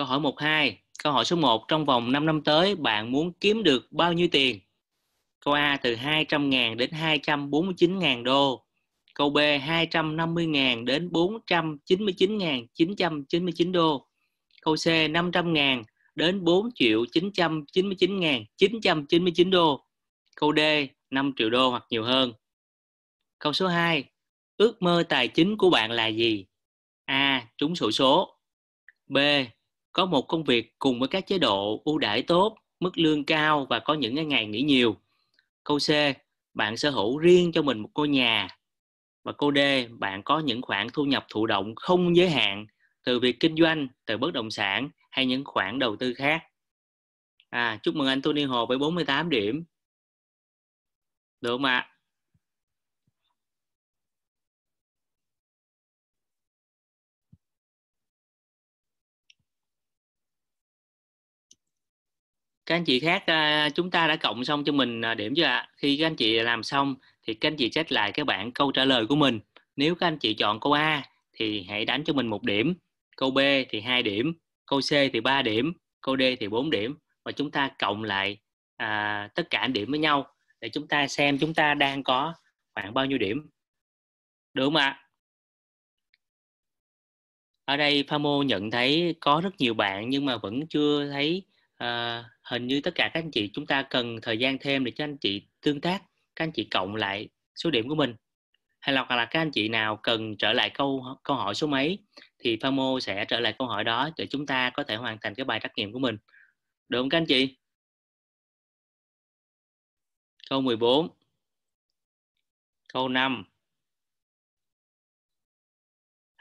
Câu hỏi 12. Câu hỏi số 1. Trong vòng 5 năm tới, bạn muốn kiếm được bao nhiêu tiền? Câu A từ 200.000 đến 249.000 đô. Câu B 250.000 đến 499.999 đô. Câu C 500.000 đến 4 triệu 999.999 đô. Câu D 5 triệu đô hoặc nhiều hơn. Câu số 2. Ước mơ tài chính của bạn là gì? A. Trúng sổ số. B có một công việc cùng với các chế độ ưu đãi tốt, mức lương cao và có những ngày nghỉ nhiều. Câu C, bạn sở hữu riêng cho mình một ngôi nhà. Và câu D, bạn có những khoản thu nhập thụ động không giới hạn từ việc kinh doanh, từ bất động sản hay những khoản đầu tư khác. À, chúc mừng anh Tony Hồ với 48 điểm. Được không ạ? À? các anh chị khác à, chúng ta đã cộng xong cho mình à, điểm chưa ạ khi các anh chị làm xong thì các anh chị check lại các bạn câu trả lời của mình nếu các anh chị chọn câu A thì hãy đánh cho mình một điểm câu B thì hai điểm câu C thì ba điểm câu D thì bốn điểm và chúng ta cộng lại à, tất cả điểm với nhau để chúng ta xem chúng ta đang có khoảng bao nhiêu điểm được không ạ ở đây Famo nhận thấy có rất nhiều bạn nhưng mà vẫn chưa thấy à, hình như tất cả các anh chị chúng ta cần thời gian thêm để cho anh chị tương tác các anh chị cộng lại số điểm của mình hay là, hoặc là các anh chị nào cần trở lại câu câu hỏi số mấy thì Famo sẽ trở lại câu hỏi đó để chúng ta có thể hoàn thành cái bài trắc nghiệm của mình được không các anh chị câu 14 câu 5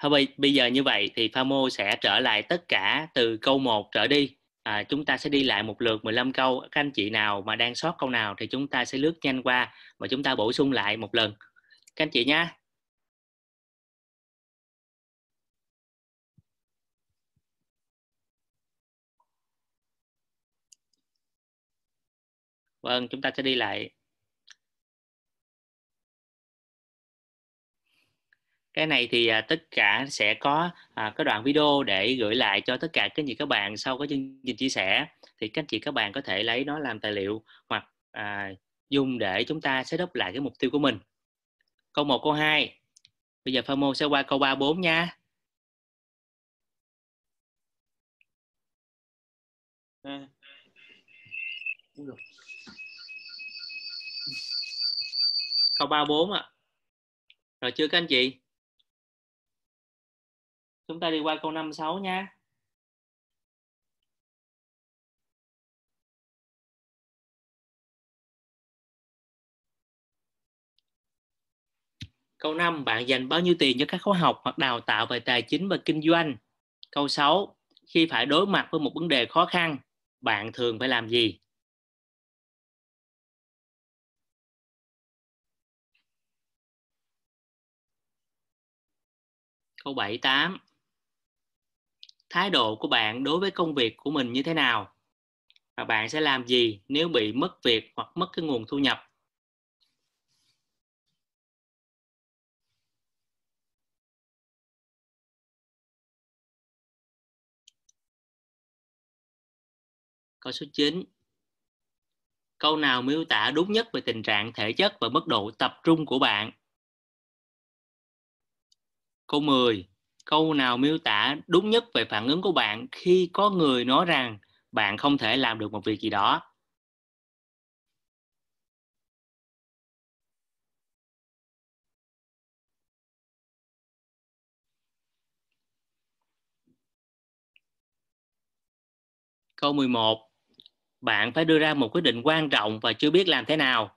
Thôi bây, bây giờ như vậy thì Famo sẽ trở lại tất cả từ câu 1 trở đi à, chúng ta sẽ đi lại một lượt 15 câu các anh chị nào mà đang sót câu nào thì chúng ta sẽ lướt nhanh qua và chúng ta bổ sung lại một lần các anh chị nhé vâng chúng ta sẽ đi lại cái này thì à, tất cả sẽ có à, cái đoạn video để gửi lại cho tất cả các anh chị các bạn sau cái chương trình chia sẻ thì các chị các bạn có thể lấy nó làm tài liệu hoặc à, dùng để chúng ta sẽ đắp lại cái mục tiêu của mình câu 1, câu 2 bây giờ Famo sẽ qua câu 3, 4 nha ờ. câu 3, 4 ạ à. rồi chưa các anh chị chúng ta đi qua câu 56 nha Câu 5, bạn dành bao nhiêu tiền cho các khóa học hoặc đào tạo về tài chính và kinh doanh? Câu 6, khi phải đối mặt với một vấn đề khó khăn, bạn thường phải làm gì? Câu 7, 8, thái độ của bạn đối với công việc của mình như thế nào và bạn sẽ làm gì nếu bị mất việc hoặc mất cái nguồn thu nhập Câu số 9. Câu nào miêu tả đúng nhất về tình trạng thể chất và mức độ tập trung của bạn? Câu 10 câu nào miêu tả đúng nhất về phản ứng của bạn khi có người nói rằng bạn không thể làm được một việc gì đó Câu 11. Bạn phải đưa ra một quyết định quan trọng và chưa biết làm thế nào.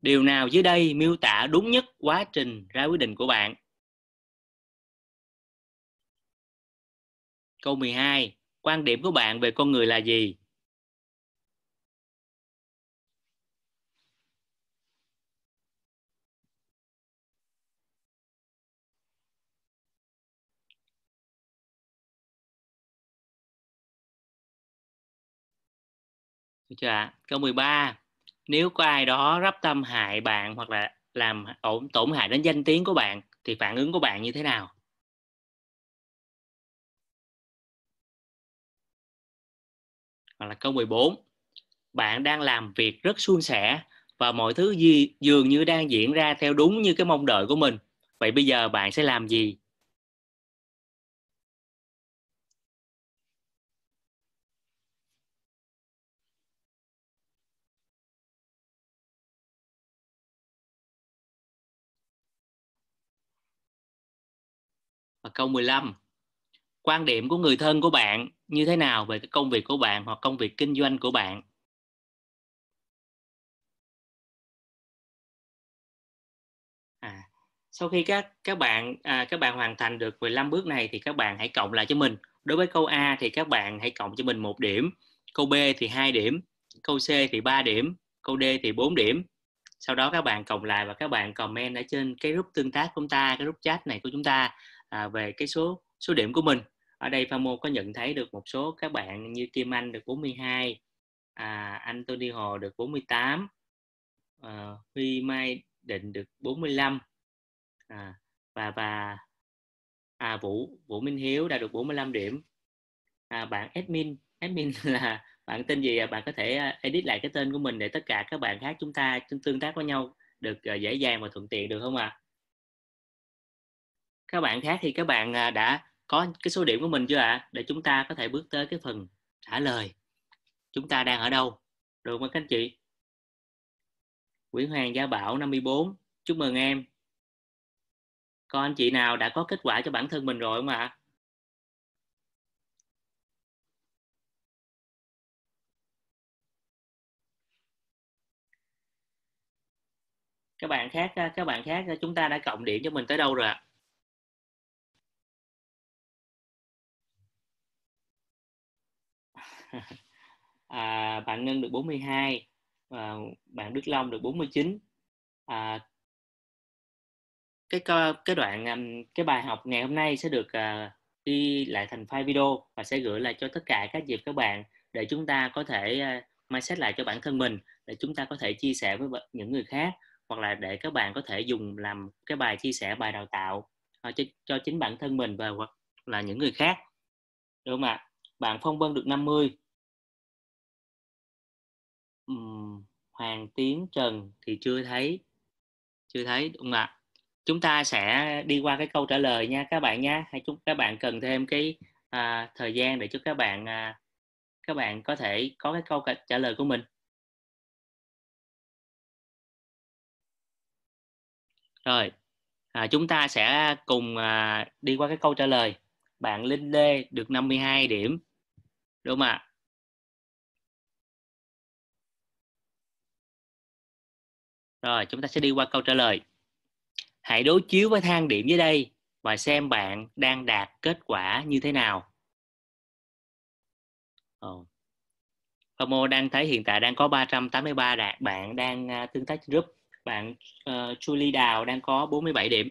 Điều nào dưới đây miêu tả đúng nhất quá trình ra quyết định của bạn? Câu 12, quan điểm của bạn về con người là gì? chưa ạ? Câu 13. Nếu có ai đó rắp tâm hại bạn hoặc là làm tổn hại đến danh tiếng của bạn thì phản ứng của bạn như thế nào? hoặc là câu 14 bạn đang làm việc rất suôn sẻ và mọi thứ gì dường như đang diễn ra theo đúng như cái mong đợi của mình vậy bây giờ bạn sẽ làm gì và câu 15 quan điểm của người thân của bạn như thế nào về cái công việc của bạn hoặc công việc kinh doanh của bạn à, sau khi các các bạn à, các bạn hoàn thành được 15 bước này thì các bạn hãy cộng lại cho mình đối với câu A thì các bạn hãy cộng cho mình một điểm câu B thì hai điểm câu C thì 3 điểm câu D thì 4 điểm sau đó các bạn cộng lại và các bạn comment ở trên cái group tương tác của chúng ta cái group chat này của chúng ta à, về cái số số điểm của mình ở đây Famo có nhận thấy được một số các bạn như Kim Anh được 42 à, Anthony Hồ được 48 à, Huy Mai Định được 45 à, và và à, Vũ Vũ Minh Hiếu đã được 45 điểm à, bạn admin admin là bạn tên gì à? bạn có thể à, edit lại cái tên của mình để tất cả các bạn khác chúng ta tương tác với nhau được à, dễ dàng và thuận tiện được không ạ à? các bạn khác thì các bạn à, đã có cái số điểm của mình chưa ạ à? để chúng ta có thể bước tới cái phần trả lời chúng ta đang ở đâu được không các anh chị Nguyễn Hoàng Gia Bảo 54 chúc mừng em con anh chị nào đã có kết quả cho bản thân mình rồi không ạ à? các bạn khác các bạn khác chúng ta đã cộng điểm cho mình tới đâu rồi ạ à? à, bạn Ngân được 42 và bạn Đức Long được 49 à, cái cái đoạn à, cái bài học ngày hôm nay sẽ được uh, ghi lại thành file video và sẽ gửi lại cho tất cả các dịp các bạn để chúng ta có thể uh, mindset lại cho bản thân mình để chúng ta có thể chia sẻ với những người khác hoặc là để các bạn có thể dùng làm cái bài chia sẻ bài đào tạo cho, cho chính bản thân mình và hoặc là những người khác đúng không ạ bạn Phong Vân được 50 uhm, Hoàng Tiến Trần thì chưa thấy chưa thấy đúng không ạ chúng ta sẽ đi qua cái câu trả lời nha các bạn nhé hay chúng các bạn cần thêm cái à, thời gian để cho các bạn à, các bạn có thể có cái câu trả lời của mình rồi à, chúng ta sẽ cùng à, đi qua cái câu trả lời bạn Linh Lê được 52 điểm đúng không ạ rồi chúng ta sẽ đi qua câu trả lời hãy đối chiếu với thang điểm dưới đây và xem bạn đang đạt kết quả như thế nào oh. Homo đang thấy hiện tại đang có 383 đạt bạn đang à, tương tác group bạn uh, Julie Đào đang có 47 điểm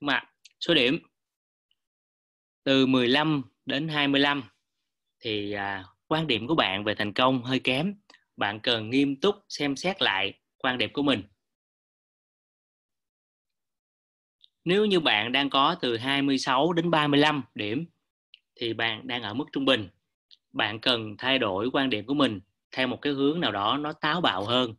mà số điểm từ 15 đến 25 thì à, quan điểm của bạn về thành công hơi kém bạn cần nghiêm túc xem xét lại quan điểm của mình nếu như bạn đang có từ 26 đến 35 điểm thì bạn đang ở mức trung bình bạn cần thay đổi quan điểm của mình theo một cái hướng nào đó nó táo bạo hơn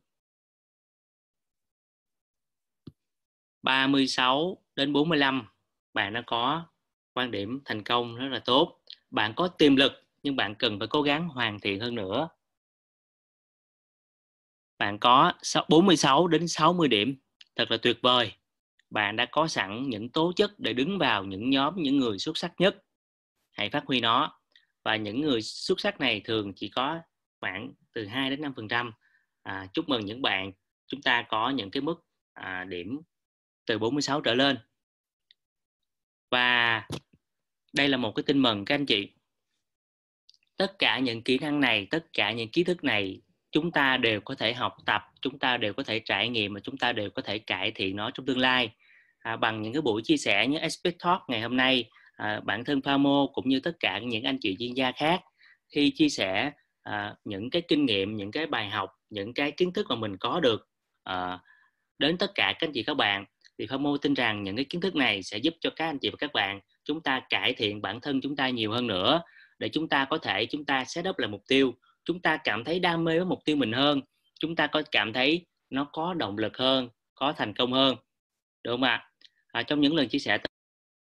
36 đến 45 bạn đã có quan điểm thành công rất là tốt bạn có tiềm lực nhưng bạn cần phải cố gắng hoàn thiện hơn nữa bạn có 46 đến 60 điểm thật là tuyệt vời bạn đã có sẵn những tố chất để đứng vào những nhóm những người xuất sắc nhất hãy phát huy nó và những người xuất sắc này thường chỉ có khoảng từ 2 đến 5 phần trăm à, chúc mừng những bạn chúng ta có những cái mức à, điểm từ 46 trở lên và đây là một cái tin mừng các anh chị tất cả những kỹ năng này tất cả những kiến thức này chúng ta đều có thể học tập chúng ta đều có thể trải nghiệm và chúng ta đều có thể cải thiện nó trong tương lai à, bằng những cái buổi chia sẻ như Expert Talk ngày hôm nay à, bản thân Famo cũng như tất cả những anh chị chuyên gia khác khi chia sẻ à, những cái kinh nghiệm những cái bài học những cái kiến thức mà mình có được à, đến tất cả các anh chị các bạn thì Famo tin rằng những cái kiến thức này sẽ giúp cho các anh chị và các bạn chúng ta cải thiện bản thân chúng ta nhiều hơn nữa để chúng ta có thể chúng ta set up lại mục tiêu chúng ta cảm thấy đam mê với mục tiêu mình hơn chúng ta có cảm thấy nó có động lực hơn có thành công hơn đúng không ạ à, trong những lần chia sẻ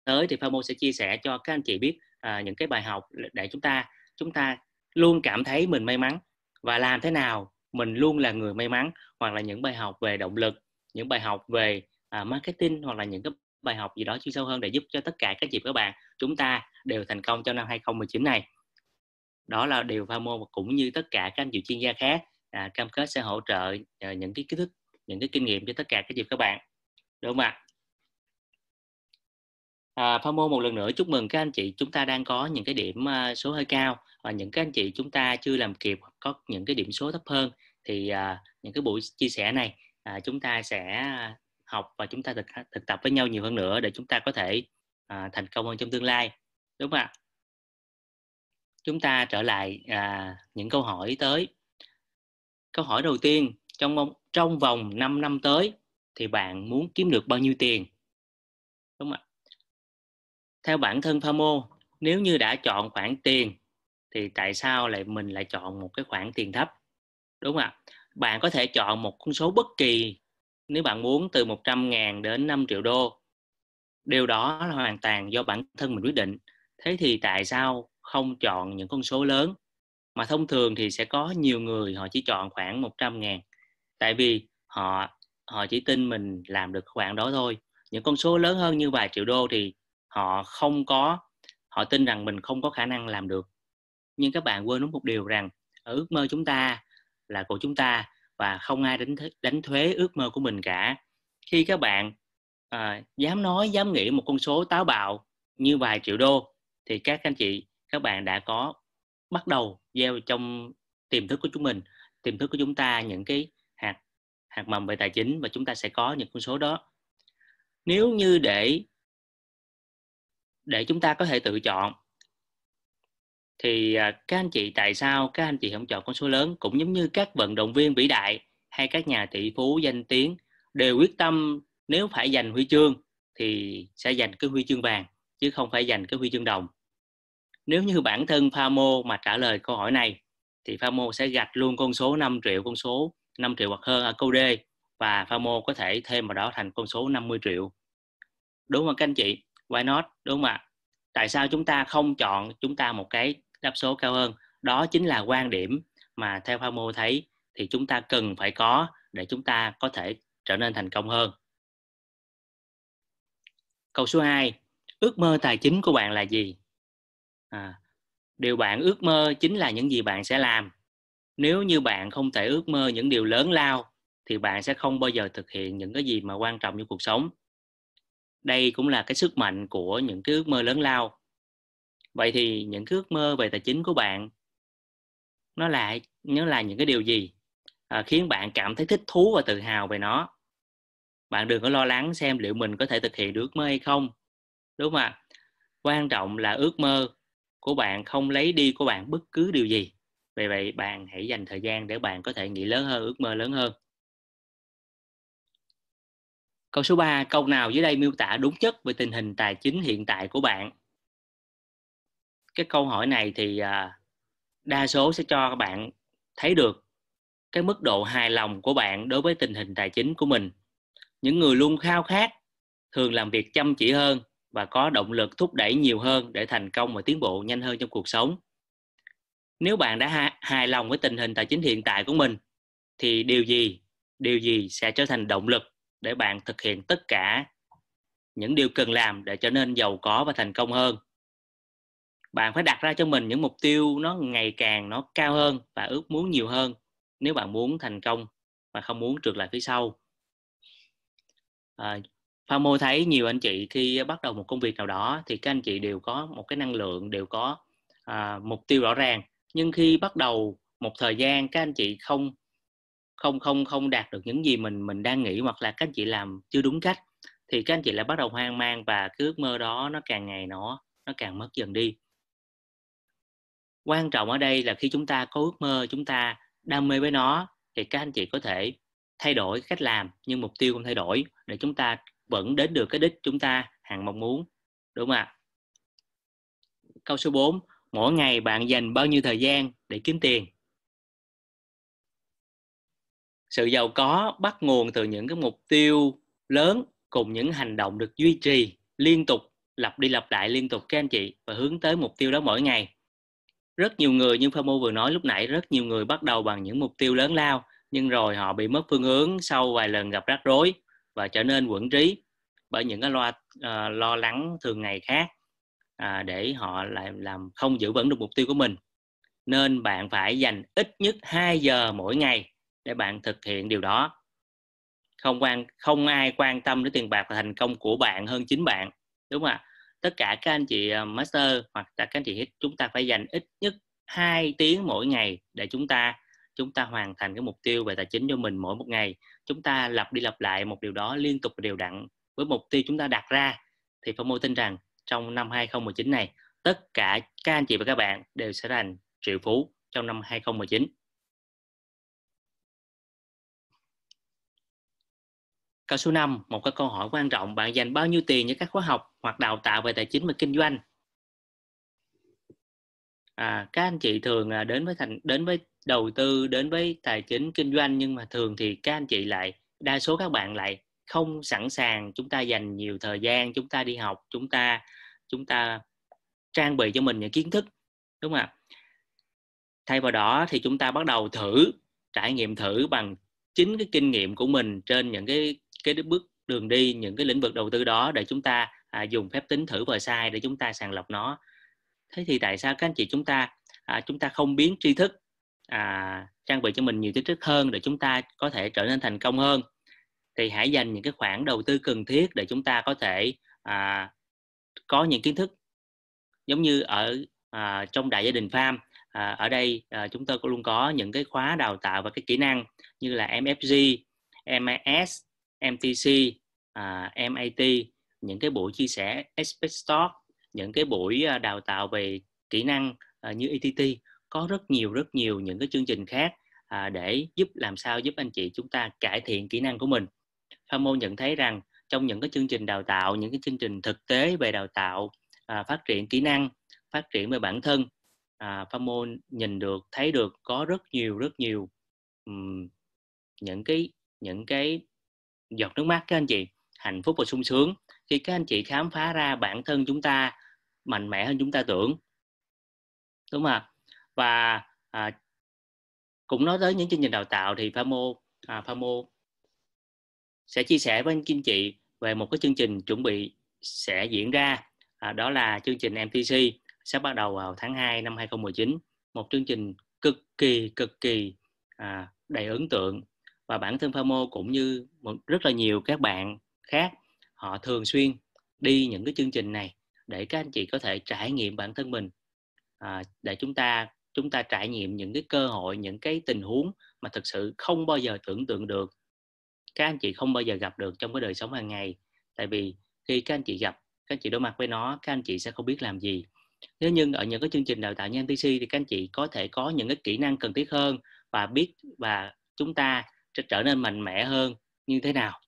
tới thì Famo sẽ chia sẻ cho các anh chị biết à, những cái bài học để chúng ta chúng ta luôn cảm thấy mình may mắn và làm thế nào mình luôn là người may mắn hoặc là những bài học về động lực những bài học về à, marketing hoặc là những cái bài học gì đó chuyên sâu hơn để giúp cho tất cả các chị các bạn chúng ta đều thành công trong năm 2019 này đó là điều Pha Famo cũng như tất cả các anh chị chuyên gia khác à, cam kết sẽ hỗ trợ à, những cái kiến thức những cái kinh nghiệm cho tất cả các dịp các bạn đúng không ạ à, Mô một lần nữa chúc mừng các anh chị chúng ta đang có những cái điểm à, số hơi cao và những các anh chị chúng ta chưa làm kịp có những cái điểm số thấp hơn thì à, những cái buổi chia sẻ này à, chúng ta sẽ học và chúng ta thực, thực tập với nhau nhiều hơn nữa để chúng ta có thể à, thành công hơn trong tương lai đúng không ạ chúng ta trở lại à, những câu hỏi tới câu hỏi đầu tiên trong trong vòng 5 năm tới thì bạn muốn kiếm được bao nhiêu tiền đúng không ạ theo bản thân Phamo nếu như đã chọn khoản tiền thì tại sao lại mình lại chọn một cái khoản tiền thấp đúng không ạ bạn có thể chọn một con số bất kỳ nếu bạn muốn từ 100 ngàn đến 5 triệu đô điều đó là hoàn toàn do bản thân mình quyết định thế thì tại sao không chọn những con số lớn mà thông thường thì sẽ có nhiều người họ chỉ chọn khoảng 100 ngàn tại vì họ họ chỉ tin mình làm được khoảng đó thôi những con số lớn hơn như vài triệu đô thì họ không có họ tin rằng mình không có khả năng làm được nhưng các bạn quên đúng một điều rằng ở ước mơ chúng ta là của chúng ta và không ai đánh thuế, đánh thuế ước mơ của mình cả khi các bạn à, dám nói dám nghĩ một con số táo bạo như vài triệu đô thì các anh chị các bạn đã có bắt đầu gieo trong tiềm thức của chúng mình tiềm thức của chúng ta những cái hạt hạt mầm về tài chính và chúng ta sẽ có những con số đó nếu như để để chúng ta có thể tự chọn thì à, các anh chị tại sao các anh chị không chọn con số lớn cũng giống như các vận động viên vĩ đại hay các nhà tỷ phú danh tiếng đều quyết tâm nếu phải giành huy chương thì sẽ giành cái huy chương vàng chứ không phải giành cái huy chương đồng nếu như bản thân pha Famo mà trả lời câu hỏi này thì pha Famo sẽ gạch luôn con số 5 triệu con số 5 triệu hoặc hơn ở câu D và pha Famo có thể thêm vào đó thành con số 50 triệu đúng không các anh chị why not đúng không ạ tại sao chúng ta không chọn chúng ta một cái đáp số cao hơn đó chính là quan điểm mà theo Mô thấy thì chúng ta cần phải có để chúng ta có thể trở nên thành công hơn. Câu số 2, ước mơ tài chính của bạn là gì? À, điều bạn ước mơ chính là những gì bạn sẽ làm. Nếu như bạn không thể ước mơ những điều lớn lao thì bạn sẽ không bao giờ thực hiện những cái gì mà quan trọng như cuộc sống. Đây cũng là cái sức mạnh của những cái ước mơ lớn lao vậy thì những cái ước mơ về tài chính của bạn nó là nó là những cái điều gì à, khiến bạn cảm thấy thích thú và tự hào về nó bạn đừng có lo lắng xem liệu mình có thể thực hiện được ước mơ hay không đúng không ạ quan trọng là ước mơ của bạn không lấy đi của bạn bất cứ điều gì vì vậy bạn hãy dành thời gian để bạn có thể nghĩ lớn hơn ước mơ lớn hơn câu số 3 câu nào dưới đây miêu tả đúng chất về tình hình tài chính hiện tại của bạn cái câu hỏi này thì à, đa số sẽ cho các bạn thấy được cái mức độ hài lòng của bạn đối với tình hình tài chính của mình những người luôn khao khát thường làm việc chăm chỉ hơn và có động lực thúc đẩy nhiều hơn để thành công và tiến bộ nhanh hơn trong cuộc sống nếu bạn đã hài lòng với tình hình tài chính hiện tại của mình thì điều gì điều gì sẽ trở thành động lực để bạn thực hiện tất cả những điều cần làm để trở nên giàu có và thành công hơn bạn phải đặt ra cho mình những mục tiêu nó ngày càng nó cao hơn và ước muốn nhiều hơn nếu bạn muốn thành công và không muốn trượt lại phía sau à, Mô thấy nhiều anh chị khi bắt đầu một công việc nào đó thì các anh chị đều có một cái năng lượng đều có à, mục tiêu rõ ràng nhưng khi bắt đầu một thời gian các anh chị không không không không đạt được những gì mình mình đang nghĩ hoặc là các anh chị làm chưa đúng cách thì các anh chị lại bắt đầu hoang mang và cái ước mơ đó nó càng ngày nó nó càng mất dần đi quan trọng ở đây là khi chúng ta có ước mơ chúng ta đam mê với nó thì các anh chị có thể thay đổi cách làm nhưng mục tiêu không thay đổi để chúng ta vẫn đến được cái đích chúng ta hàng mong muốn đúng không ạ câu số 4 mỗi ngày bạn dành bao nhiêu thời gian để kiếm tiền sự giàu có bắt nguồn từ những cái mục tiêu lớn cùng những hành động được duy trì liên tục lặp đi lặp lại liên tục các anh chị và hướng tới mục tiêu đó mỗi ngày rất nhiều người như Famo vừa nói lúc nãy rất nhiều người bắt đầu bằng những mục tiêu lớn lao nhưng rồi họ bị mất phương hướng sau vài lần gặp rắc rối và trở nên quẩn trí bởi những cái lo uh, ờ, lo lắng thường ngày khác à, để họ lại làm không giữ vững được mục tiêu của mình nên bạn phải dành ít nhất 2 giờ mỗi ngày để bạn thực hiện điều đó không quan không ai quan tâm đến tiền bạc và thành công của bạn hơn chính bạn đúng không ạ tất cả các anh chị ờ, master hoặc là các anh chị chúng ta phải dành ít nhất 2 tiếng mỗi ngày để chúng ta chúng ta hoàn thành cái mục tiêu về tài chính cho mình mỗi một ngày chúng ta lặp đi lặp lại một điều đó liên tục và đều đặn với mục tiêu chúng ta đặt ra thì Phong Mô tin rằng trong năm 2019 này tất cả các anh chị và các bạn đều sẽ thành triệu phú trong năm 2019 Câu số 5, một cái câu hỏi quan trọng, bạn dành bao nhiêu tiền cho các khóa học hoặc đào tạo về tài chính và kinh doanh? À, các anh chị thường à, đến với thành đến với đầu tư đến với tài chính kinh doanh nhưng mà thường thì các anh chị lại đa số các bạn lại không sẵn sàng chúng ta dành nhiều thời gian chúng ta đi học chúng ta chúng ta trang bị cho mình những kiến thức đúng không ạ thay vào đó thì chúng ta bắt đầu thử trải nghiệm thử bằng chính cái kinh nghiệm của mình trên những cái cái bước đường đi những cái lĩnh vực đầu tư đó để chúng ta à, dùng phép tính thử và sai để chúng ta sàng lọc nó thế thì tại sao các anh chị chúng ta à, chúng ta không biến tri thức à, trang bị cho mình nhiều tri thức hơn để chúng ta có thể trở nên thành công hơn thì hãy dành những cái khoản đầu tư cần thiết để chúng ta có thể à, có những kiến thức giống như ở à, trong đại gia đình farm à, ở đây à, chúng tôi cũng luôn có những cái khóa đào tạo và cái kỹ năng như là MFG, MIS MTC, à, MAT, những cái buổi chia sẻ Expert Talk, những cái buổi à, đào tạo về kỹ năng à, như ETT, có rất nhiều rất nhiều những cái chương trình khác à, để giúp làm sao giúp anh chị chúng ta cải thiện kỹ năng của mình. Famo nhận thấy rằng trong những cái chương trình đào tạo, những cái chương trình thực tế về đào tạo, à, phát triển kỹ năng, phát triển về bản thân, à, Famo nhìn được, thấy được có rất nhiều rất nhiều um, những cái những cái giọt nước mắt các anh chị hạnh phúc và sung sướng khi các anh chị khám phá ra bản thân chúng ta mạnh mẽ hơn chúng ta tưởng đúng không ạ và à, cũng nói tới những chương trình đào tạo thì pha Famo à, Famo sẽ chia sẻ với anh chị về một cái chương trình chuẩn bị sẽ diễn ra à, đó là chương trình MTC sẽ bắt đầu vào tháng 2 năm 2019 một chương trình cực kỳ cực kỳ à, đầy ấn tượng và bản thân Famo cũng như một, rất là nhiều các bạn khác họ thường xuyên đi những cái chương trình này để các anh chị có thể trải nghiệm bản thân mình à, để chúng ta chúng ta trải nghiệm những cái cơ hội những cái tình huống mà thực sự không bao giờ tưởng tượng được các anh chị không bao giờ gặp được trong cái đời sống hàng ngày tại vì khi các anh chị gặp các anh chị đối mặt với nó các anh chị sẽ không biết làm gì nếu nhưng ở những cái chương trình đào tạo như MTC thì các anh chị có thể có những cái kỹ năng cần thiết hơn và biết và chúng ta sẽ trở nên mạnh mẽ hơn như thế nào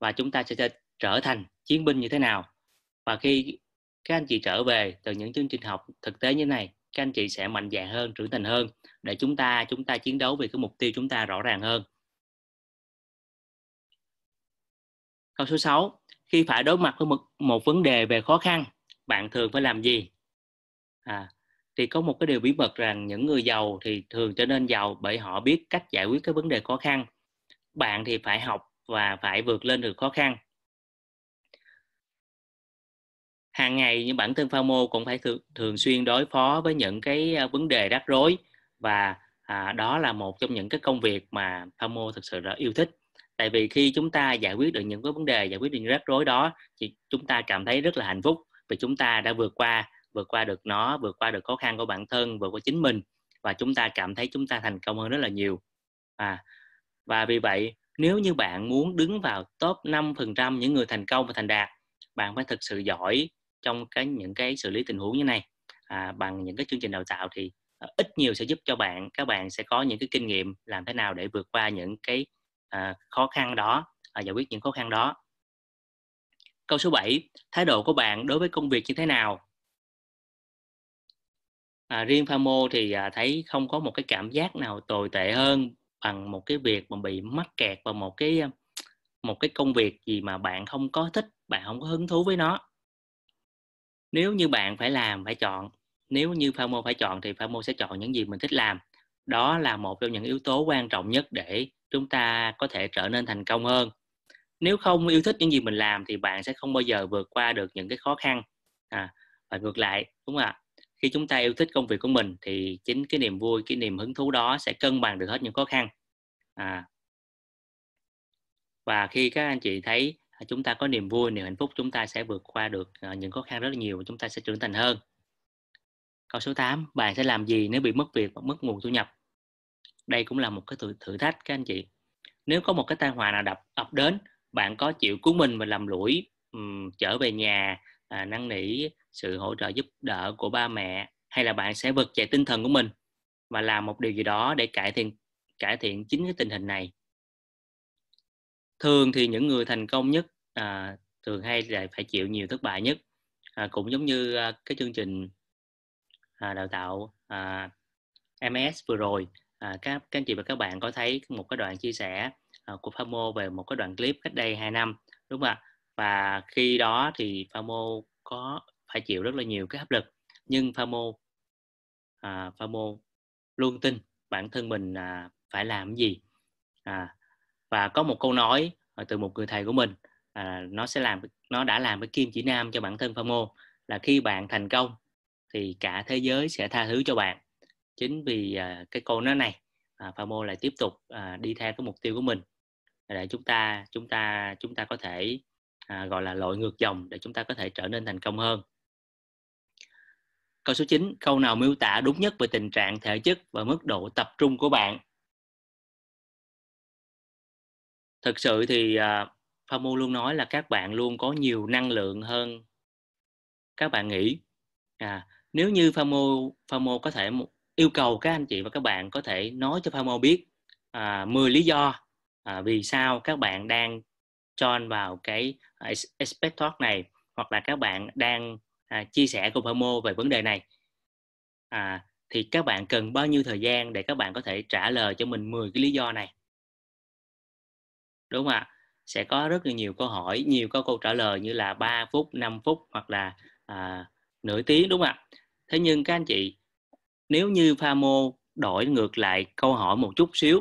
và chúng ta sẽ trở thành chiến binh như thế nào và khi các anh chị trở về từ những chương trình học thực tế như này các anh chị sẽ mạnh dạn hơn trưởng thành hơn để chúng ta chúng ta chiến đấu vì cái mục tiêu chúng ta rõ ràng hơn câu số 6 khi phải đối mặt với một, một vấn đề về khó khăn bạn thường phải làm gì à, thì có một cái điều bí mật rằng những người giàu thì thường trở nên giàu bởi họ biết cách giải quyết cái vấn đề khó khăn bạn thì phải học và phải vượt lên được khó khăn hàng ngày những bản thân Phao cũng phải thường, thường xuyên đối phó với những cái à, vấn đề rắc rối và à, đó là một trong những cái công việc mà Phao thực sự rất yêu thích tại vì khi chúng ta giải quyết được những cái vấn đề giải quyết được những rắc rối đó thì chúng ta cảm thấy rất là hạnh phúc vì chúng ta đã vượt qua vượt qua được nó vượt qua được khó khăn của bản thân vượt qua chính mình và chúng ta cảm thấy chúng ta thành công hơn rất là nhiều à và vì vậy nếu như bạn muốn đứng vào top 5% những người thành công và thành đạt bạn phải thực sự giỏi trong cái những cái xử lý tình huống như này à, bằng những cái chương trình đào tạo thì à, ít nhiều sẽ giúp cho bạn các bạn sẽ có những cái kinh nghiệm làm thế nào để vượt qua những cái uh, khó khăn đó uh, giải quyết những khó khăn đó câu số 7 thái độ của bạn đối với công việc như thế nào à, riêng Phamo thì à, thấy không có một cái cảm giác nào tồi tệ hơn bằng một cái việc mà bị mắc kẹt vào một cái à, một cái công việc gì mà bạn không có thích bạn không có hứng thú với nó nếu như bạn phải làm phải chọn nếu như Phamo phải chọn thì Phamo sẽ chọn những gì mình thích làm đó là một trong những yếu tố quan trọng nhất để chúng ta có thể trở nên thành công hơn nếu không yêu thích những gì mình làm thì bạn sẽ không bao giờ vượt qua được những cái khó khăn à, và ngược lại đúng không ạ khi chúng ta yêu thích công việc của mình thì chính cái niềm vui cái niềm hứng thú đó sẽ cân bằng được hết những khó khăn à, và khi các anh chị thấy à, chúng ta có niềm vui niềm hạnh phúc chúng ta sẽ vượt qua được à, những khó khăn rất là nhiều và chúng ta sẽ trưởng thành hơn câu số 8 bạn sẽ làm gì nếu bị mất việc hoặc mất nguồn thu nhập đây cũng là một cái thử, thử thách các anh chị nếu có một cái tai họa nào đập ập đến bạn có chịu cứu mình và làm lũi um, trở về nhà à, năn nỉ sự hỗ trợ giúp đỡ của ba mẹ hay là bạn sẽ vực dậy tinh thần của mình và làm một điều gì đó để cải thiện cải thiện chính cái tình hình này thường thì những người thành công nhất à, thường hay là phải chịu nhiều thất bại nhất à, cũng giống như à, cái chương trình à, đào tạo à, MS vừa rồi à, các các anh chị và các bạn có thấy một cái đoạn chia sẻ à, của Famo về một cái đoạn clip cách đây 2 năm đúng không ạ và khi đó thì Famo có phải chịu rất là nhiều cái áp lực nhưng Famo à, Famo luôn tin bản thân mình à, phải làm gì à, và có một câu nói à, từ một người thầy của mình à, nó sẽ làm nó đã làm cái kim chỉ nam cho bản thân Famo là khi bạn thành công thì cả thế giới sẽ tha thứ cho bạn chính vì à, cái câu nói này à, Famo lại tiếp tục à, đi theo cái mục tiêu của mình để chúng ta chúng ta chúng ta có thể à, gọi là lội ngược dòng để chúng ta có thể trở nên thành công hơn câu số 9 câu nào miêu tả đúng nhất về tình trạng thể chất và mức độ tập trung của bạn thực sự thì à, Pamu luôn nói là các bạn luôn có nhiều năng lượng hơn các bạn nghĩ à nếu như Famo Famo có thể yêu cầu các anh chị và các bạn có thể nói cho Famo biết à, 10 lý do à, vì sao các bạn đang join vào cái Expect Talk này hoặc là các bạn đang à, chia sẻ cùng Homo về vấn đề này à, thì các bạn cần bao nhiêu thời gian để các bạn có thể trả lời cho mình 10 cái lý do này đúng không ạ sẽ có rất là nhiều câu hỏi nhiều có câu trả lời như là 3 phút 5 phút hoặc là à, nửa tiếng đúng không ạ thế nhưng các anh chị nếu như Famo đổi ngược lại câu hỏi một chút xíu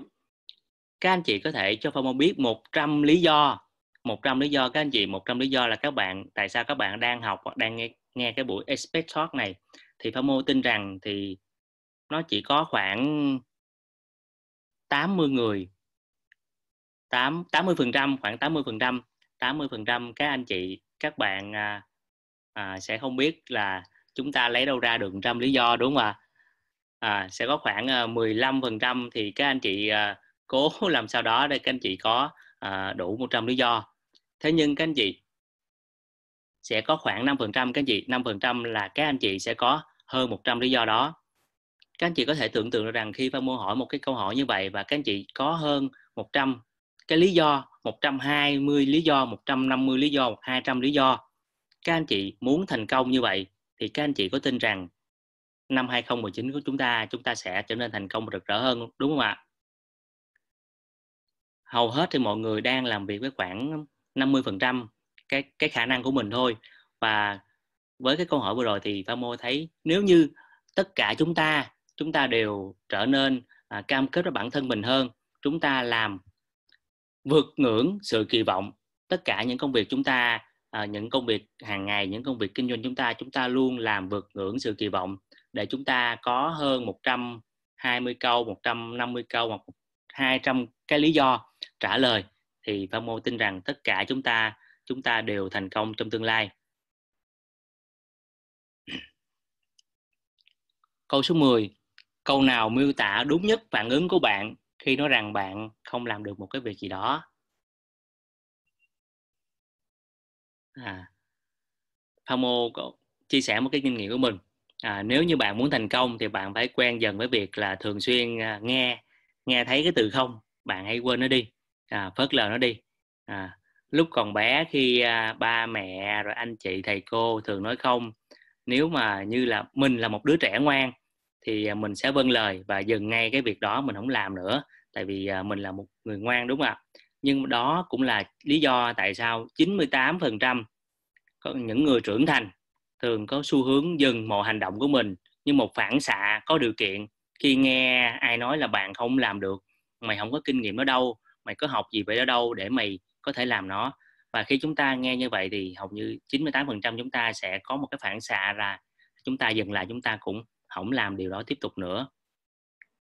các anh chị có thể cho Famo biết 100 lý do một trong lý do các anh chị một trong lý do là các bạn tại sao các bạn đang học hoặc đang nghe nghe cái buổi expert talk này thì phải Mô tin rằng thì nó chỉ có khoảng 80 người 8 80 phần trăm khoảng 80 phần trăm 80 phần trăm các anh chị các bạn à, à, sẽ không biết là chúng ta lấy đâu ra được trăm lý do đúng không ạ à, sẽ có khoảng 15 à, phần trăm thì các anh chị à, cố làm sao đó để các anh chị có à, đủ 100 lý do thế nhưng các anh chị sẽ có khoảng 5% các anh chị 5% là các anh chị sẽ có hơn 100 lý do đó các anh chị có thể tưởng tượng rằng khi Pha mua hỏi một cái câu hỏi như vậy và các anh chị có hơn 100 cái lý do 120 lý do 150 lý do 200 lý do các anh chị muốn thành công như vậy thì các anh chị có tin rằng năm 2019 của chúng ta chúng ta sẽ trở nên thành công rực rỡ hơn đúng không ạ? Hầu hết thì mọi người đang làm việc với khoảng 50% cái cái khả năng của mình thôi và với cái câu hỏi vừa rồi thì Famo thấy nếu như tất cả chúng ta chúng ta đều trở nên à, cam kết với bản thân mình hơn chúng ta làm vượt ngưỡng sự kỳ vọng tất cả những công việc chúng ta à, những công việc hàng ngày những công việc kinh doanh chúng ta chúng ta luôn làm vượt ngưỡng sự kỳ vọng để chúng ta có hơn 120 câu 150 câu hoặc 200 cái lý do trả lời thì Pha Mô tin rằng tất cả chúng ta chúng ta đều thành công trong tương lai. Câu số 10. Câu nào miêu tả đúng nhất phản ứng của bạn khi nói rằng bạn không làm được một cái việc gì đó? À, Pamo chia sẻ một cái kinh nghiệm của mình. À, nếu như bạn muốn thành công thì bạn phải quen dần với việc là thường xuyên à, nghe nghe thấy cái từ không, bạn hãy quên nó đi à, phớt lờ nó đi à, lúc còn bé khi à, ba mẹ rồi anh chị thầy cô thường nói không nếu mà như là mình là một đứa trẻ ngoan thì à, mình sẽ vâng lời và dừng ngay cái việc đó mình không làm nữa tại vì à, mình là một người ngoan đúng không ạ nhưng đó cũng là lý do tại sao 98% những người trưởng thành thường có xu hướng dừng mọi hành động của mình như một phản xạ có điều kiện khi nghe ai nói là bạn không làm được mày không có kinh nghiệm ở đâu mày có học gì về ở đâu để mày có thể làm nó và khi chúng ta nghe như vậy thì hầu như 98% chúng ta sẽ có một cái phản xạ là chúng ta dừng lại chúng ta cũng không làm điều đó tiếp tục nữa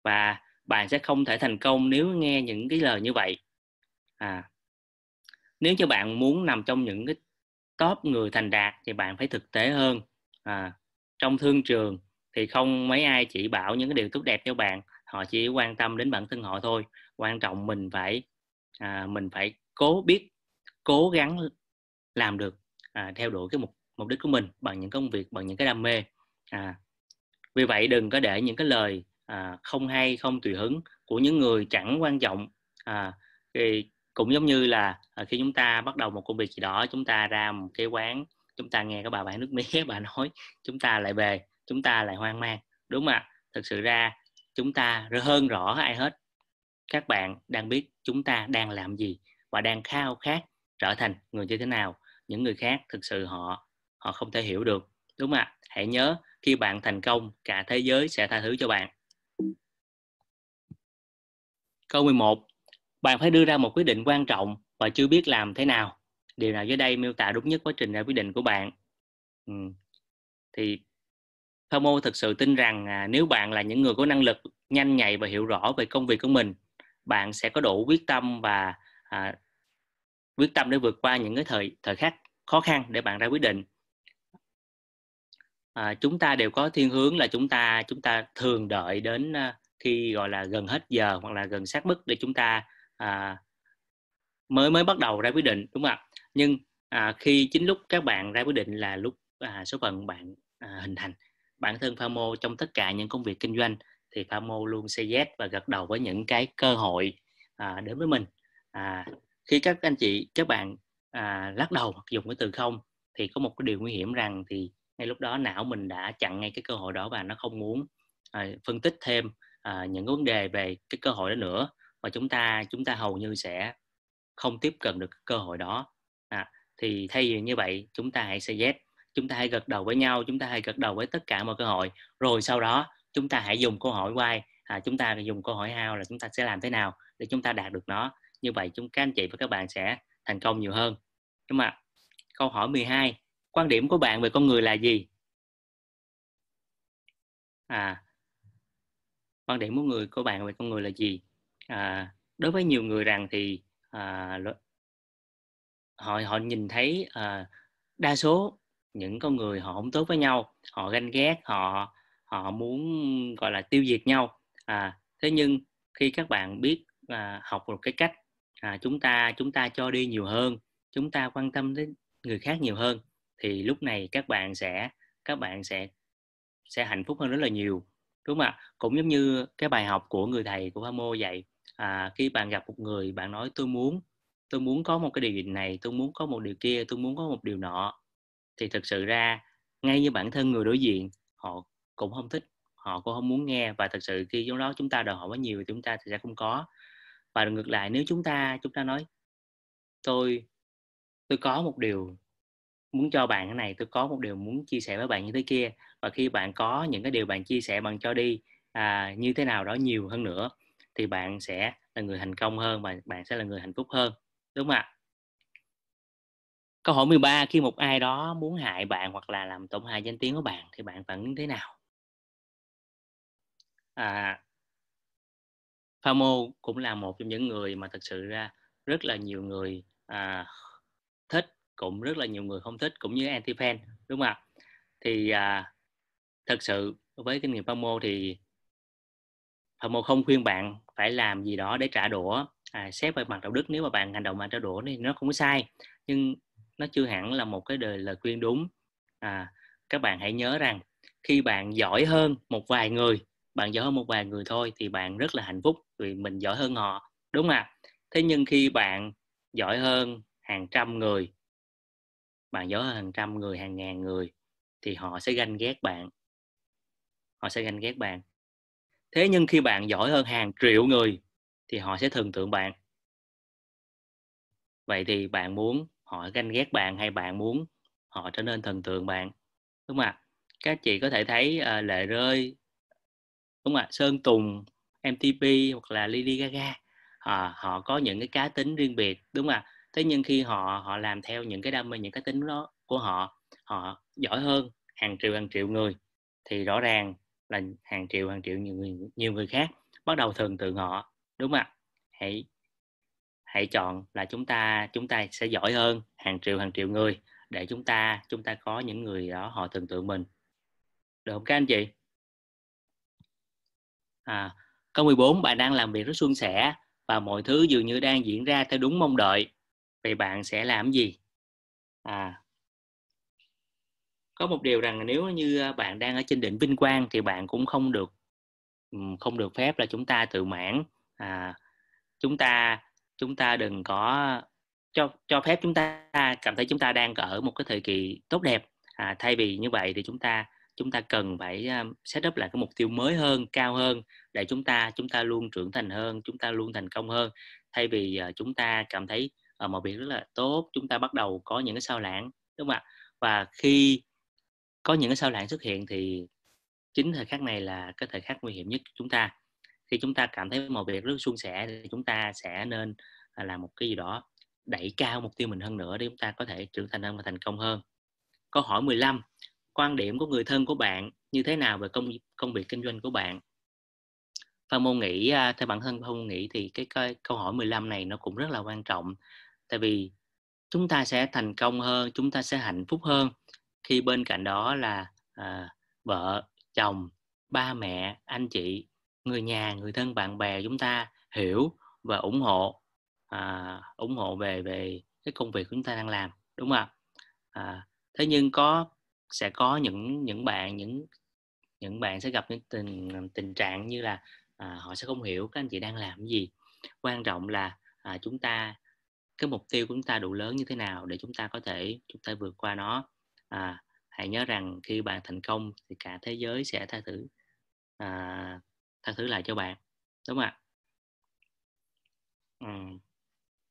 và bạn sẽ không thể thành công nếu nghe những cái lời như vậy à nếu cho bạn muốn nằm trong những cái top người thành đạt thì bạn phải thực tế hơn à trong thương trường thì không mấy ai chỉ bảo những cái điều tốt đẹp cho bạn họ chỉ quan tâm đến bản thân họ thôi quan trọng mình phải à, mình phải cố biết cố gắng làm được à, theo đuổi cái mục mục đích của mình bằng những công việc bằng những cái đam mê à, vì vậy đừng có để những cái lời à, không hay không tùy hứng của những người chẳng quan trọng à, thì cũng giống như là à, khi chúng ta bắt đầu một công việc gì đó chúng ta ra một cái quán chúng ta nghe các bà bán nước mía bà nói chúng ta lại về chúng ta lại hoang mang đúng không ạ thực sự ra chúng ta hơn rõ ai hết các bạn đang biết chúng ta đang làm gì và đang khao khát trở thành người như thế nào những người khác thực sự họ họ không thể hiểu được đúng không ạ hãy nhớ khi bạn thành công cả thế giới sẽ tha thứ cho bạn câu 11 bạn phải đưa ra một quyết định quan trọng và chưa biết làm thế nào điều nào dưới đây miêu tả đúng nhất quá trình ra quyết định của bạn ừ. thì Thomo thực sự tin rằng à, nếu bạn là những người có năng lực nhanh nhạy và hiểu rõ về công việc của mình bạn sẽ có đủ quyết tâm và à, quyết tâm để vượt qua những cái thời thời khắc khó khăn để bạn ra quyết định à, chúng ta đều có thiên hướng là chúng ta chúng ta thường đợi đến à, khi gọi là gần hết giờ hoặc là gần sát mức để chúng ta à, mới mới bắt đầu ra quyết định đúng không ạ nhưng à, khi chính lúc các bạn ra quyết định là lúc à, số phận bạn à, hình thành bản thân pha mô trong tất cả những công việc kinh doanh thì Pamo luôn say yes và gật đầu với những cái cơ hội à, đến với mình à, khi các anh chị các bạn à, lắc đầu hoặc dùng cái từ không thì có một cái điều nguy hiểm rằng thì ngay lúc đó não mình đã chặn ngay cái cơ hội đó và nó không muốn à, phân tích thêm à, những vấn đề về cái cơ hội đó nữa và chúng ta chúng ta hầu như sẽ không tiếp cận được cơ hội đó à, thì thay vì như vậy chúng ta hãy say yes chúng ta hãy gật đầu với nhau chúng ta hãy gật đầu với tất cả mọi cơ hội rồi sau đó chúng ta hãy dùng câu hỏi why à, chúng ta dùng câu hỏi how là chúng ta sẽ làm thế nào để chúng ta đạt được nó như vậy chúng các anh chị và các bạn sẽ thành công nhiều hơn đúng không ạ câu hỏi 12 quan điểm của bạn về con người là gì à quan điểm của người của bạn về con người là gì à, đối với nhiều người rằng thì à, họ họ nhìn thấy à, đa số những con người họ không tốt với nhau họ ganh ghét họ họ muốn gọi là tiêu diệt nhau à, thế nhưng khi các bạn biết à, học một cái cách à, chúng ta chúng ta cho đi nhiều hơn chúng ta quan tâm đến người khác nhiều hơn thì lúc này các bạn sẽ các bạn sẽ sẽ hạnh phúc hơn rất là nhiều đúng không ạ cũng giống như cái bài học của người thầy của Hamo vậy à, khi bạn gặp một người bạn nói tôi muốn tôi muốn có một cái điều gì này tôi muốn có một điều kia tôi muốn có một điều nọ thì thực sự ra ngay như bản thân người đối diện họ cũng không thích họ cũng không muốn nghe và thật sự khi lúc đó chúng ta đòi hỏi quá nhiều thì chúng ta sẽ không có và ngược lại nếu chúng ta chúng ta nói tôi tôi có một điều muốn cho bạn cái này tôi có một điều muốn chia sẻ với bạn như thế kia và khi bạn có những cái điều bạn chia sẻ bạn cho đi à, như thế nào đó nhiều hơn nữa thì bạn sẽ là người thành công hơn và bạn sẽ là người hạnh phúc hơn đúng không ạ câu hỏi 13 khi một ai đó muốn hại bạn hoặc là làm tổn hại danh tiếng của bạn thì bạn phản ứng thế nào à, Famo à. cũng là một trong những người mà thật sự ra rất là nhiều người à, thích cũng rất là nhiều người không thích cũng như anti fan đúng không ạ thì à, thật sự với kinh nghiệm Famo thì Famo không khuyên bạn phải làm gì đó để trả đũa à, xét về mặt đạo đức nếu mà bạn hành động mà trả đũa thì nó không sai nhưng nó chưa hẳn là một cái đời lời khuyên đúng à, các bạn hãy nhớ rằng khi bạn giỏi hơn một vài người bạn giỏi hơn một vài người thôi thì bạn rất là hạnh phúc vì mình giỏi hơn họ đúng không ạ thế nhưng khi bạn giỏi hơn hàng trăm người bạn giỏi hơn hàng trăm người hàng ngàn người thì họ sẽ ganh ghét bạn họ sẽ ganh ghét bạn thế nhưng khi bạn giỏi hơn hàng triệu người thì họ sẽ thần tượng bạn vậy thì bạn muốn họ ganh ghét bạn hay bạn muốn họ trở nên thần tượng bạn đúng không ạ các chị có thể thấy uh, lệ rơi đúng không ạ sơn tùng mtp hoặc là lady gaga họ à, họ có những cái cá tính riêng biệt đúng không ạ thế nhưng khi họ họ làm theo những cái đam mê những cái tính đó của họ họ giỏi hơn hàng triệu hàng triệu người thì rõ ràng là hàng triệu hàng triệu nhiều người nhiều người khác bắt đầu thường tượng họ đúng không ạ hãy hãy chọn là chúng ta chúng ta sẽ giỏi hơn hàng triệu hàng triệu người để chúng ta chúng ta có những người đó họ thường tượng mình được không các anh chị à, câu 14 bạn đang làm việc rất suôn sẻ và mọi thứ dường như đang diễn ra theo đúng mong đợi vậy bạn sẽ làm gì à có một điều rằng nếu như bạn đang ở trên đỉnh vinh quang thì bạn cũng không được ừ, không được phép là chúng ta tự mãn à, chúng ta chúng ta đừng có cho cho phép chúng ta cảm thấy chúng ta đang ở một cái thời kỳ tốt đẹp à, thay vì như vậy thì chúng ta chúng ta cần phải set up lại cái mục tiêu mới hơn cao hơn để chúng ta chúng ta luôn trưởng thành hơn chúng ta luôn thành công hơn thay vì à, chúng ta cảm thấy uh, mọi việc rất là tốt chúng ta bắt đầu có những cái sao lãng đúng không ạ và khi có những cái sao lãng xuất hiện thì chính thời khắc này là cái thời khắc nguy hiểm nhất của chúng ta khi chúng ta cảm thấy mọi việc rất suôn sẻ thì chúng ta sẽ nên à, làm một cái gì đó đẩy cao mục tiêu mình hơn nữa để chúng ta có thể trưởng thành hơn và thành công hơn câu hỏi 15 quan điểm của người thân của bạn như thế nào về công công việc kinh doanh của bạn Phan Mô nghĩ à, theo bản thân Phan nghĩ thì cái, cái câu hỏi 15 này nó cũng rất là quan trọng tại vì chúng ta sẽ thành công hơn chúng ta sẽ hạnh phúc hơn khi bên cạnh đó là à, vợ chồng ba mẹ anh chị người nhà người thân bạn bè chúng ta hiểu và ủng hộ à, ủng hộ về về cái công việc chúng ta đang làm đúng không ạ à, thế nhưng có sẽ có những những bạn những những bạn sẽ gặp những tình tình trạng như là à, họ sẽ không hiểu các anh chị đang làm gì quan trọng là à, chúng ta cái mục tiêu của chúng ta đủ lớn như thế nào để chúng ta có thể chúng ta vượt qua nó à, hãy nhớ rằng khi bạn thành công thì cả thế giới sẽ tha thứ à, tha thứ lại cho bạn đúng không ạ ừ.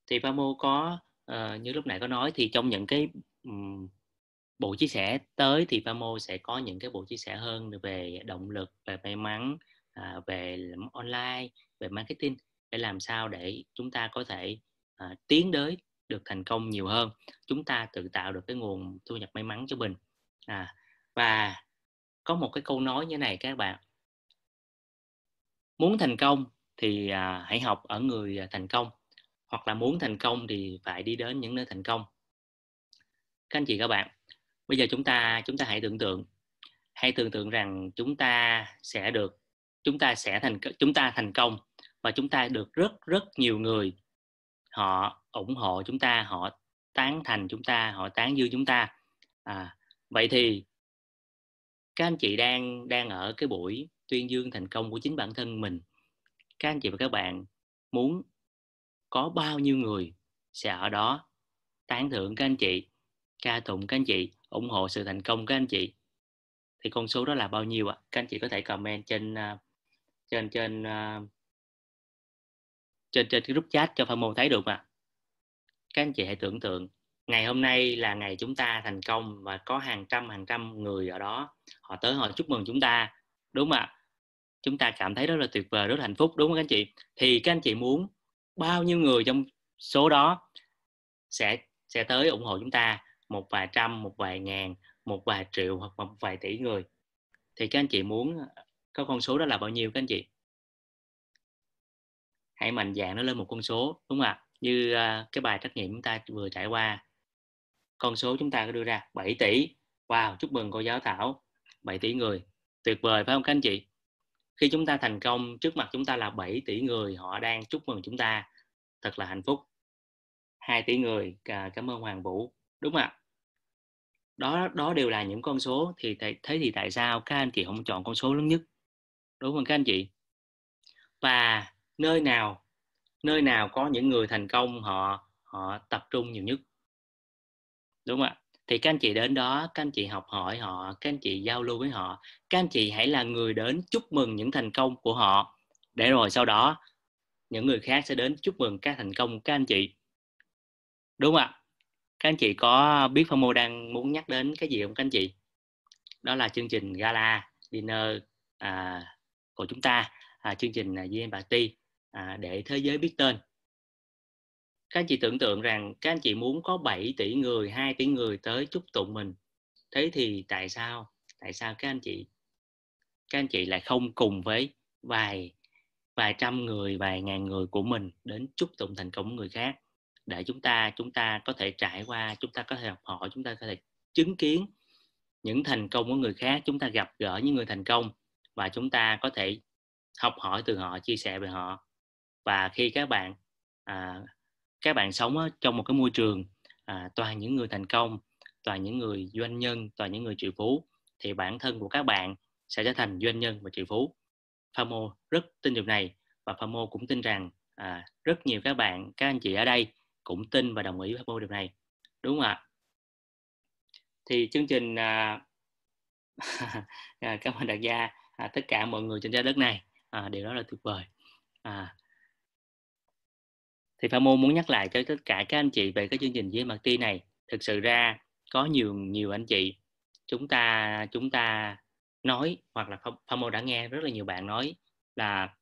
thì Pamo có uh, như lúc nãy có nói thì trong những cái um, bộ chia sẻ tới thì Pamo sẽ có những cái bộ chia sẻ hơn về động lực về may mắn à, về online về marketing để làm sao để chúng ta có thể à, tiến tới được thành công nhiều hơn chúng ta tự tạo được cái nguồn thu nhập may mắn cho mình à, và có một cái câu nói như này các bạn muốn thành công thì à, hãy học ở người thành công hoặc là muốn thành công thì phải đi đến những nơi thành công các anh chị các bạn bây giờ chúng ta chúng ta hãy tưởng tượng hãy tưởng tượng rằng chúng ta sẽ được chúng ta sẽ thành chúng ta thành công và chúng ta được rất rất nhiều người họ ủng hộ chúng ta họ tán thành chúng ta họ tán dương chúng ta à, vậy thì các anh chị đang đang ở cái buổi tuyên dương thành công của chính bản thân mình các anh chị và các bạn muốn có bao nhiêu người sẽ ở đó tán thưởng các anh chị ca tụng các anh chị ủng hộ sự thành công các anh chị thì con số đó là bao nhiêu ạ? Các anh chị có thể comment trên à, trên trên à, trên trên cái group chat cho phần Môn thấy được mà. Các anh chị hãy tưởng tượng ngày hôm nay là ngày chúng ta thành công và có hàng trăm hàng trăm người ở đó họ tới họ chúc mừng chúng ta đúng không ạ? Chúng ta cảm thấy rất là tuyệt vời, rất là hạnh phúc đúng không các anh chị? Thì các anh chị muốn bao nhiêu người trong số đó sẽ sẽ tới ủng hộ chúng ta một vài trăm một vài ngàn một vài triệu hoặc một vài tỷ người thì các anh chị muốn có con số đó là bao nhiêu các anh chị hãy mạnh dạng nó lên một con số đúng không ạ như uh, cái bài trách nhiệm chúng ta vừa trải qua con số chúng ta đưa ra 7 tỷ wow chúc mừng cô giáo thảo 7 tỷ người tuyệt vời phải không các anh chị khi chúng ta thành công trước mặt chúng ta là 7 tỷ người họ đang chúc mừng chúng ta thật là hạnh phúc 2 tỷ người à, cảm ơn Hoàng Vũ đúng không ạ đó đó đều là những con số thì thế thì tại sao các anh chị không chọn con số lớn nhất đúng không các anh chị và nơi nào nơi nào có những người thành công họ họ tập trung nhiều nhất đúng không ạ thì các anh chị đến đó các anh chị học hỏi họ các anh chị giao lưu với họ các anh chị hãy là người đến chúc mừng những thành công của họ để rồi sau đó những người khác sẽ đến chúc mừng các thành công của các anh chị đúng không ạ các anh chị có biết FOMO đang muốn nhắc đến cái gì không các anh chị đó là chương trình gala dinner à, của chúng ta à, chương trình GM à, Party à, để thế giới biết tên các anh chị tưởng tượng rằng các anh chị muốn có 7 tỷ người 2 tỷ người tới chúc tụng mình thế thì tại sao tại sao các anh chị các anh chị lại không cùng với vài vài trăm người vài ngàn người của mình đến chúc tụng thành công của người khác để chúng ta chúng ta có thể trải qua chúng ta có thể học hỏi chúng ta có thể chứng kiến những thành công của người khác chúng ta gặp gỡ những người thành công và chúng ta có thể học hỏi từ họ chia sẻ về họ và khi các bạn à, các bạn sống ở trong một cái môi trường à, toàn những người thành công toàn những người doanh nhân toàn những người triệu phú thì bản thân của các bạn sẽ trở thành doanh nhân và triệu phú FAMO rất tin điều này và FAMO cũng tin rằng à, rất nhiều các bạn các anh chị ở đây cũng tin và đồng ý với mô điều này đúng không ạ thì chương trình à, à cảm ơn đại gia à, tất cả mọi người trên trái đất này à, điều đó là tuyệt vời à, thì Phạm Mô muốn nhắc lại cho tất cả các anh chị về cái chương trình dưới mặt ti này thực sự ra có nhiều nhiều anh chị chúng ta chúng ta nói hoặc là Phạm Mô đã nghe rất là nhiều bạn nói là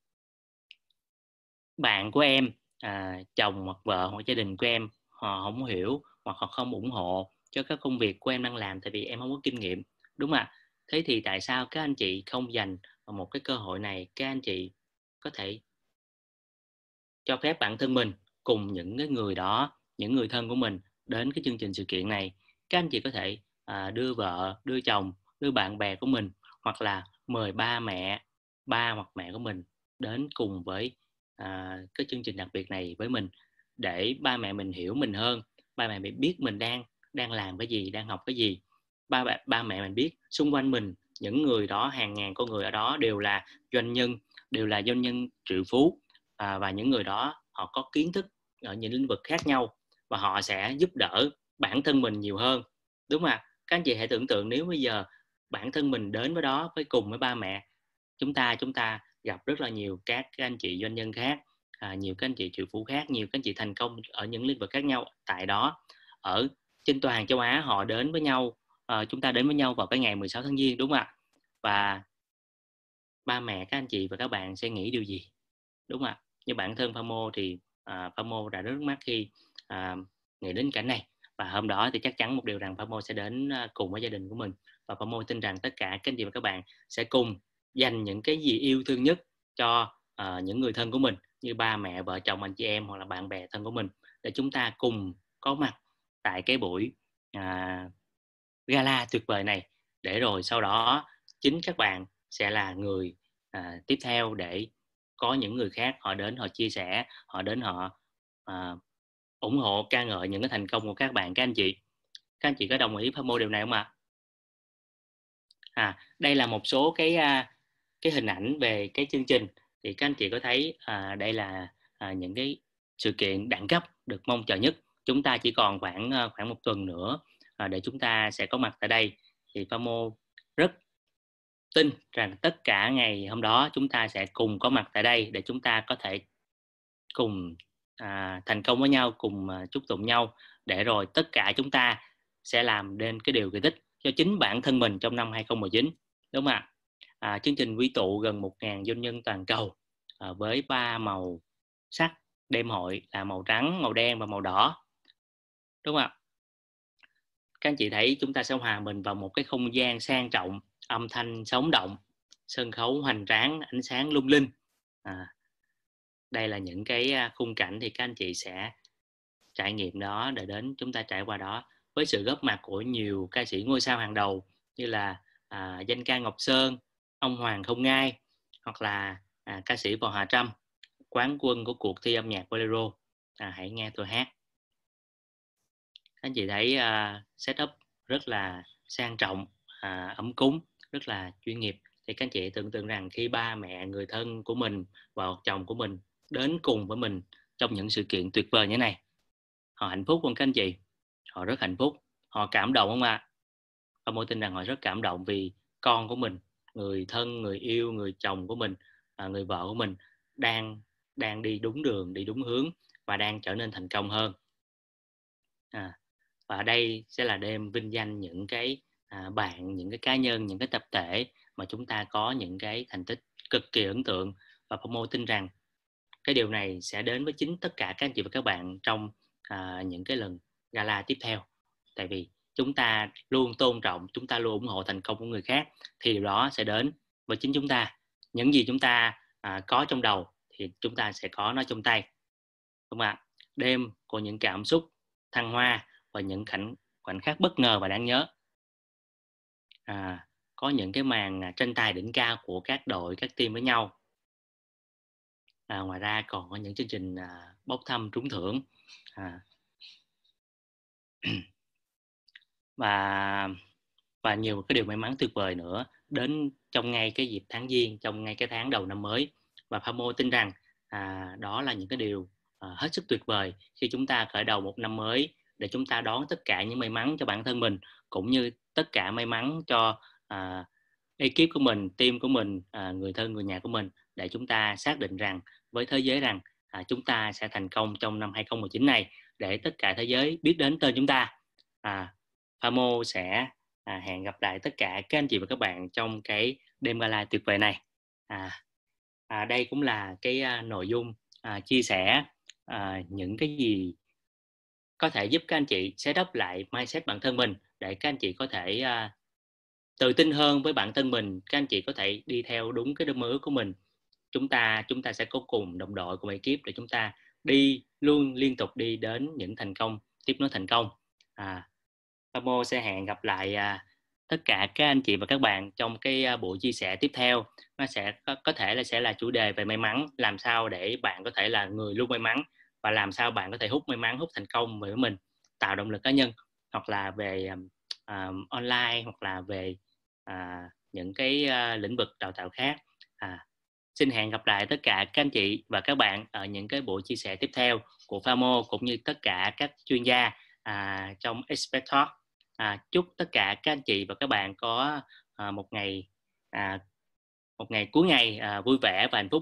bạn của em à, chồng hoặc vợ hoặc gia đình của em họ không hiểu hoặc họ không ủng hộ cho các công việc của em đang làm tại vì em không có kinh nghiệm đúng không ạ thế thì tại sao các anh chị không dành một cái cơ hội này các anh chị có thể cho phép bản thân mình cùng những cái người đó những người thân của mình đến cái chương trình sự kiện này các anh chị có thể à, đưa vợ đưa chồng đưa bạn bè của mình hoặc là mời ba mẹ ba hoặc mẹ của mình đến cùng với à, cái chương trình đặc biệt này với mình để ba mẹ mình hiểu mình hơn ba mẹ mình biết mình đang đang làm cái gì đang học cái gì ba ba, mẹ mình biết xung quanh mình những người đó hàng ngàn con người ở đó đều là doanh nhân đều là doanh nhân triệu phú à, và những người đó họ có kiến thức ở những lĩnh vực khác nhau và họ sẽ giúp đỡ bản thân mình nhiều hơn đúng không ạ các anh chị hãy tưởng tượng nếu bây giờ bản thân mình đến với đó với cùng với ba mẹ chúng ta chúng ta gặp rất là nhiều các anh chị doanh nhân khác à, nhiều các anh chị triệu phú khác nhiều các anh chị thành công ở những lĩnh vực khác nhau tại đó ở trên toàn châu Á họ đến với nhau à, chúng ta đến với nhau vào cái ngày 16 tháng giêng đúng không ạ và ba mẹ các anh chị và các bạn sẽ nghĩ điều gì đúng không ạ như bản thân Mô thì à, Famo đã rất mắt khi à, nghĩ đến cảnh này và hôm đó thì chắc chắn một điều rằng Mô sẽ đến à, cùng với gia đình của mình và Mô tin rằng tất cả các anh chị và các bạn sẽ cùng dành những cái gì yêu thương nhất cho uh, những người thân của mình như ba mẹ vợ chồng anh chị em hoặc là bạn bè thân của mình để chúng ta cùng có mặt tại cái buổi uh, gala tuyệt vời này để rồi sau đó chính các bạn sẽ là người uh, tiếp theo để có những người khác họ đến họ chia sẻ họ đến họ uh, ủng hộ ca ngợi những cái thành công của các bạn các anh chị các anh chị có đồng ý với mô điều này không ạ à? à đây là một số cái uh, cái hình ảnh về cái chương trình thì các anh chị có thấy à, đây là à, những cái sự kiện đẳng cấp được mong chờ nhất chúng ta chỉ còn khoảng ờ, khoảng một tuần nữa à, để chúng ta sẽ có mặt tại đây thì Famo rất tin rằng tất cả ngày hôm đó chúng ta sẽ cùng có mặt tại đây để chúng ta có thể cùng à, thành công với nhau cùng à, chúc tụng nhau để rồi tất cả chúng ta sẽ làm nên cái điều kỳ tích cho chính bản thân mình trong năm 2019 đúng không ạ? à, chương trình quy tụ gần 1.000 doanh nhân toàn cầu à, với ba màu sắc đêm hội là màu trắng, màu đen và màu đỏ. Đúng không ạ? Các anh chị thấy chúng ta sẽ hòa mình vào một cái không gian sang trọng, âm thanh sống động, sân khấu hoành tráng, ánh sáng lung linh. À, đây là những cái à, khung cảnh thì các anh chị sẽ trải nghiệm đó để đến chúng ta trải qua đó với sự góp mặt của nhiều ca sĩ ngôi sao hàng đầu như là à, danh ca Ngọc Sơn, ông hoàng không ngai hoặc là à, ca sĩ võ hà trâm quán quân của cuộc thi âm nhạc bolero à, hãy nghe tôi hát anh chị thấy uh, setup rất là sang trọng à, ấm cúng rất là chuyên nghiệp thì các anh chị tưởng tượng rằng khi ba mẹ người thân của mình và chồng của mình đến cùng với mình trong những sự kiện tuyệt vời như thế này họ hạnh phúc không các anh chị họ rất hạnh phúc họ cảm động không ạ à? ông tin rằng họ rất cảm động vì con của mình người thân người yêu người chồng của mình à, người vợ của mình đang đang đi đúng đường đi đúng hướng và đang trở nên thành công hơn à, và đây sẽ là đêm vinh danh những cái à, bạn những cái cá nhân những cái tập thể mà chúng ta có những cái thành tích cực kỳ ấn tượng và Pomo tin rằng cái điều này sẽ đến với chính tất cả các anh chị và các bạn trong à, những cái lần gala tiếp theo tại vì chúng ta luôn tôn trọng chúng ta luôn ủng hộ thành công của người khác thì điều đó sẽ đến với chính chúng ta những gì chúng ta à, có trong đầu thì chúng ta sẽ có nó trong tay đúng không ạ đêm của những cảm xúc thăng hoa và những cảnh khoảnh khắc bất ngờ và đáng nhớ à, có những cái màn à, tranh tài đỉnh cao của các đội các team với nhau à, ngoài ra còn có những chương trình à, bốc thăm trúng thưởng à. và và nhiều cái điều may mắn tuyệt vời nữa đến trong ngay cái dịp tháng giêng trong ngay cái tháng đầu năm mới và Pamo tin rằng à, đó là những cái điều à, hết sức tuyệt vời khi chúng ta khởi đầu một năm mới để chúng ta đón tất cả những may mắn cho bản thân mình cũng như tất cả may mắn cho à, ekip của mình, team của mình, à, người thân, người nhà của mình để chúng ta xác định rằng với thế giới rằng à, chúng ta sẽ thành công trong năm 2019 này để tất cả thế giới biết đến tên chúng ta. À, Mô sẽ à, hẹn gặp lại tất cả các anh chị và các bạn trong cái đêm gala tuyệt vời này. À, à đây cũng là cái à, nội dung à, chia sẻ à, những cái gì có thể giúp các anh chị set up lại mindset bản thân mình để các anh chị có thể à, tự tin hơn với bản thân mình, các anh chị có thể đi theo đúng cái đôi mơ ước của mình. Chúng ta chúng ta sẽ có cùng đồng đội cùng ekip để chúng ta đi luôn liên tục đi đến những thành công tiếp nối thành công. À, Pamo sẽ hẹn gặp lại à, tất cả các anh chị và các bạn trong cái à, buổi chia sẻ tiếp theo nó sẽ có, có thể là sẽ là chủ đề về may mắn làm sao để bạn có thể là người luôn may mắn và làm sao bạn có thể hút may mắn hút thành công với mình tạo động lực cá nhân hoặc là về um, online hoặc là về uh, những cái uh, lĩnh vực đào tạo khác à, xin hẹn gặp lại tất cả các anh chị và các bạn ở những cái buổi chia sẻ tiếp theo của FAMO cũng như tất cả các chuyên gia à, trong Expert Talk à, chúc tất cả các anh chị và các bạn có à, một ngày à, một ngày cuối ngày à, vui vẻ và hạnh phúc